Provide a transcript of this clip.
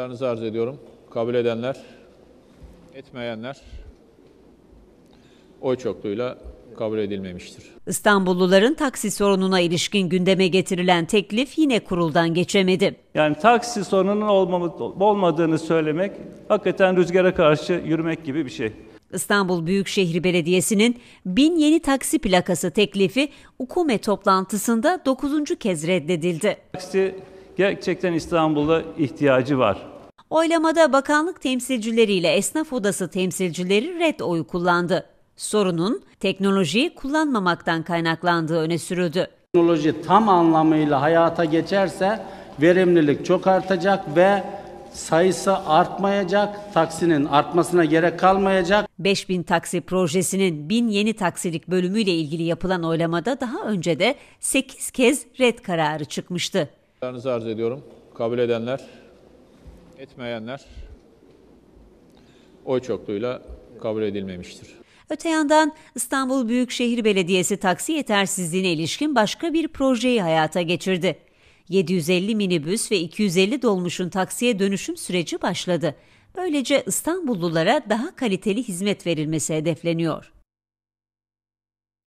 Kararınızı arz ediyorum. Kabul edenler, etmeyenler oy çokluğuyla kabul edilmemiştir. İstanbulluların taksi sorununa ilişkin gündeme getirilen teklif yine kuruldan geçemedi. Yani taksi sorununun olmadığını söylemek hakikaten rüzgara karşı yürümek gibi bir şey. İstanbul Büyükşehir Belediyesi'nin bin yeni taksi plakası teklifi UKUME toplantısında dokuzuncu kez reddedildi. Taksi gerçekten İstanbul'a ihtiyacı var. Oylamada bakanlık temsilcileriyle esnaf odası temsilcileri red oyu kullandı. Sorunun teknolojiyi kullanmamaktan kaynaklandığı öne sürüldü. Teknoloji tam anlamıyla hayata geçerse verimlilik çok artacak ve sayısı artmayacak, taksinin artmasına gerek kalmayacak. 5000 taksi projesinin 1000 yeni taksilik bölümüyle ilgili yapılan oylamada daha önce de 8 kez red kararı çıkmıştı. Saygılarınızı arz ediyorum. Kabul edenler, etmeyenler oy çokluğuyla kabul edilmemiştir. Öte yandan İstanbul Büyükşehir Belediyesi taksi yetersizliğine ilişkin başka bir projeyi hayata geçirdi. 750 minibüs ve 250 dolmuşun taksiye dönüşüm süreci başladı. Böylece İstanbullulara daha kaliteli hizmet verilmesi hedefleniyor.